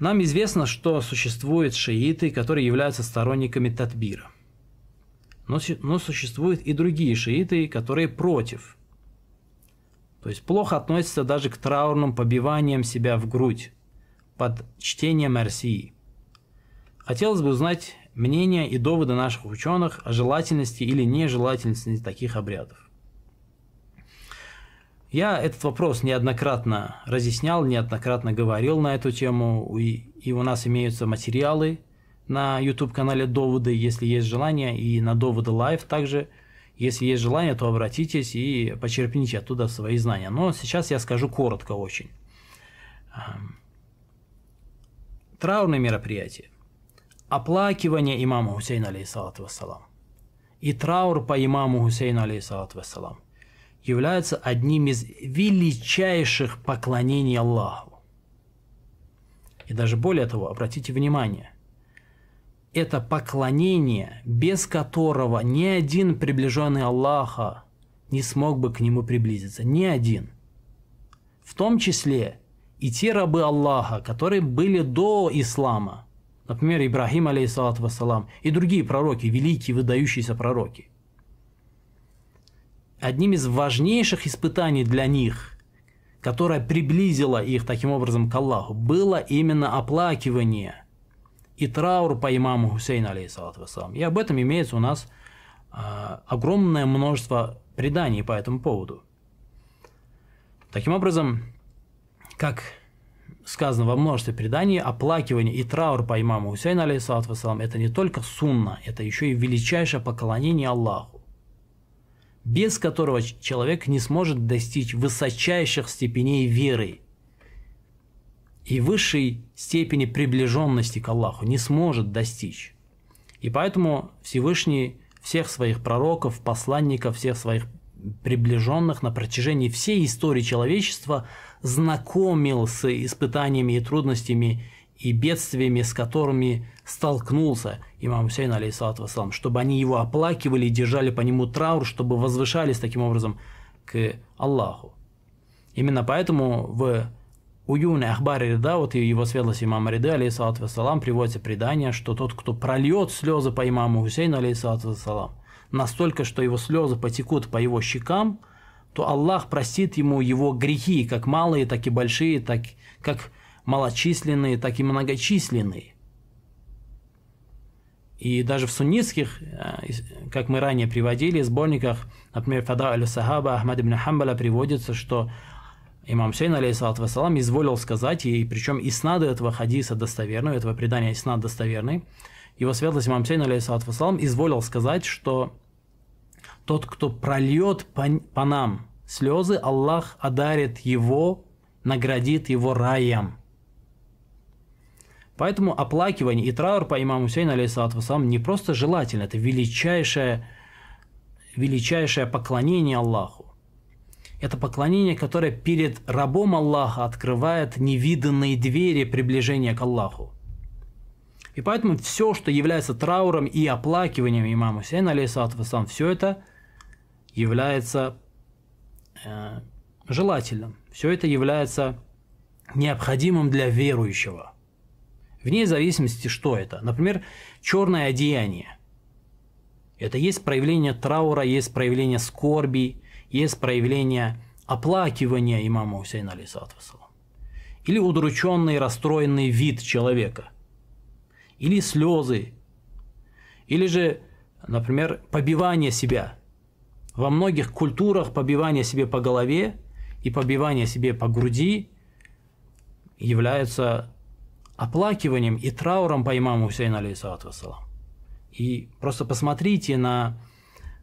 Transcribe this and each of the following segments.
Нам известно, что существуют шииты, которые являются сторонниками Татбира. Но, но существуют и другие шииты, которые против. То есть плохо относятся даже к траурным побиваниям себя в грудь под чтением Арсии. Хотелось бы узнать мнение и доводы наших ученых о желательности или нежелательности таких обрядов. Я этот вопрос неоднократно разъяснял, неоднократно говорил на эту тему, и у нас имеются материалы на YouTube-канале «Доводы», если есть желание, и на «Доводы Лайв» также. Если есть желание, то обратитесь и почерпните оттуда свои знания. Но сейчас я скажу коротко очень. Траурные мероприятия. Оплакивание имама Хусейна, алейхиссалату вассалам. И траур по имаму Хусейну, алейхиссалату вассалам является одним из величайших поклонений Аллаху. И даже более того, обратите внимание, это поклонение, без которого ни один приближенный Аллаха не смог бы к нему приблизиться, ни один. В том числе и те рабы Аллаха, которые были до ислама, например, Ибрахим, алейхиссалату вассалам, и другие пророки, великие, выдающиеся пророки одним из важнейших испытаний для них, которое приблизило их таким образом к Аллаху, было именно оплакивание и траур по имаму Хусейну, алейхиссалату вассалам. И об этом имеется у нас а, огромное множество преданий по этому поводу. Таким образом, как сказано во множестве преданий, оплакивание и траур по имаму Хусейну, алейхиссалату вассалам, это не только сунна, это еще и величайшее поклонение Аллаху без которого человек не сможет достичь высочайших степеней веры и высшей степени приближенности к Аллаху, не сможет достичь. И поэтому Всевышний всех своих пророков, посланников, всех своих приближенных на протяжении всей истории человечества знакомил с испытаниями и трудностями и бедствиями, с которыми столкнулся имам Хусейн, алейсалату вассалам, чтобы они его оплакивали и держали по нему траур, чтобы возвышались таким образом к Аллаху. Именно поэтому в Уюне Ахбаре Рида, вот его светлость имама Риды, алейсалату вассалам, приводится предание, что тот, кто прольет слезы по имаму Хусейну, алейсалату вассалам, настолько, что его слезы потекут по его щекам, то Аллах простит ему его грехи, как малые, так и большие, так как малочисленные, так и многочисленные. И даже в суннитских, э, как мы ранее приводили, сборниках, например, Фада аль-Сахаба Ахмад ибн Хамбаля приводится, что имам Сейн, алейхиссалату вассалам, изволил сказать, и причем иснады этого хадиса достоверного, этого предания иснад достоверный, его светлость имам Сейн, алейхиссалату вассалам, изволил сказать, что тот, кто прольет по, по нам слезы, Аллах одарит его, наградит его раем. Поэтому оплакивание и траур по имаму Хусейну, алейхиссалату вассалам, не просто желательно, это величайшее, величайшее поклонение Аллаху. Это поклонение, которое перед рабом Аллаха открывает невиданные двери приближения к Аллаху. И поэтому все, что является трауром и оплакиванием имама Хусейна, алейхиссалату вассалам, все это является э, желательным. Все это является необходимым для верующего – Вне зависимости, что это. Например, черное одеяние. Это есть проявление траура, есть проявление скорби, есть проявление оплакивания имама Хусейна алисатвасала. Или удрученный, расстроенный вид человека. Или слезы. Или же, например, побивание себя. Во многих культурах побивание себе по голове и побивание себе по груди являются оплакиванием и трауром по имаму Хусейну, алейхиссалату вассалам. И просто посмотрите на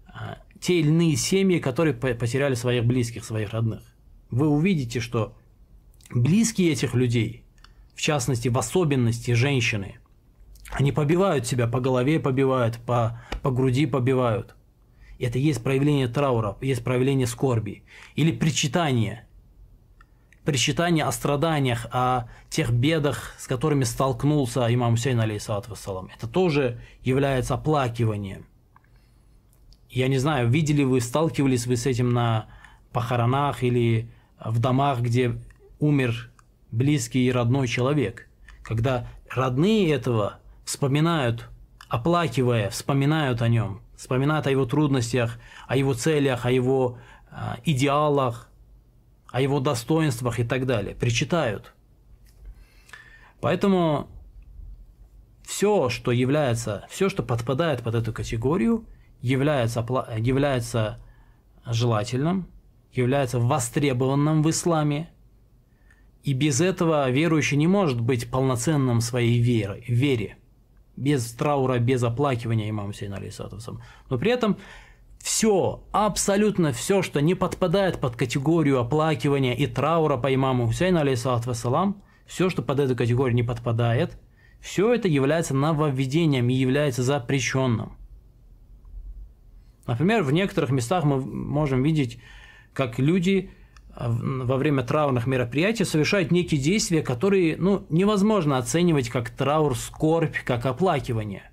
а, те льные семьи, которые потеряли своих близких, своих родных. Вы увидите, что близкие этих людей, в частности, в особенности женщины, они побивают себя, по голове побивают, по, по груди побивают. Это есть проявление траура, есть проявление скорби или причитание – причитание о страданиях, о тех бедах, с которыми столкнулся имам Хусейн, алейхиссалату вассалам. Это тоже является оплакиванием. Я не знаю, видели вы, сталкивались вы с этим на похоронах или в домах, где умер близкий и родной человек. Когда родные этого вспоминают, оплакивая, вспоминают о нем, вспоминают о его трудностях, о его целях, о его а, идеалах, о его достоинствах и так далее. Причитают. Поэтому все, что является, все, что подпадает под эту категорию, является, является желательным, является востребованным в исламе. И без этого верующий не может быть полноценным своей веры, вере без траура, без оплакивания имама Сейна, Но при этом все, абсолютно все, что не подпадает под категорию оплакивания и траура по имаму Хусейну, алейсалату вассалам, все, что под эту категорию не подпадает, все это является нововведением и является запрещенным. Например, в некоторых местах мы можем видеть, как люди э, во время траурных мероприятий совершают некие действия, которые ну, невозможно оценивать как траур, скорбь, как оплакивание.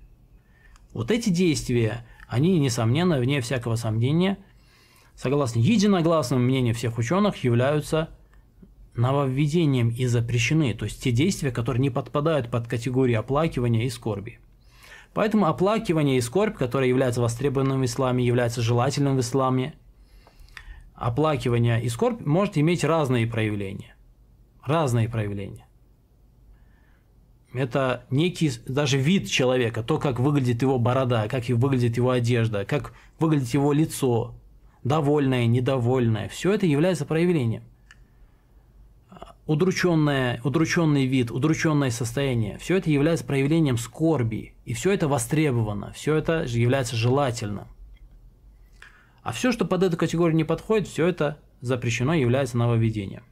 Вот эти действия – они, несомненно, вне всякого сомнения, согласно единогласному мнению всех ученых, являются нововведением и запрещены, то есть те действия, которые не подпадают под категорию оплакивания и скорби. Поэтому оплакивание и скорбь, которые являются востребованным в исламе, являются желательным в исламе, оплакивание и скорбь может иметь разные проявления. Разные проявления это некий даже вид человека, то, как выглядит его борода, как выглядит его одежда, как выглядит его лицо, довольное, недовольное, все это является проявлением. Удрученное, удрученный вид, удрученное состояние, все это является проявлением скорби, и все это востребовано, все это является желательным. А все, что под эту категорию не подходит, все это запрещено является нововведением.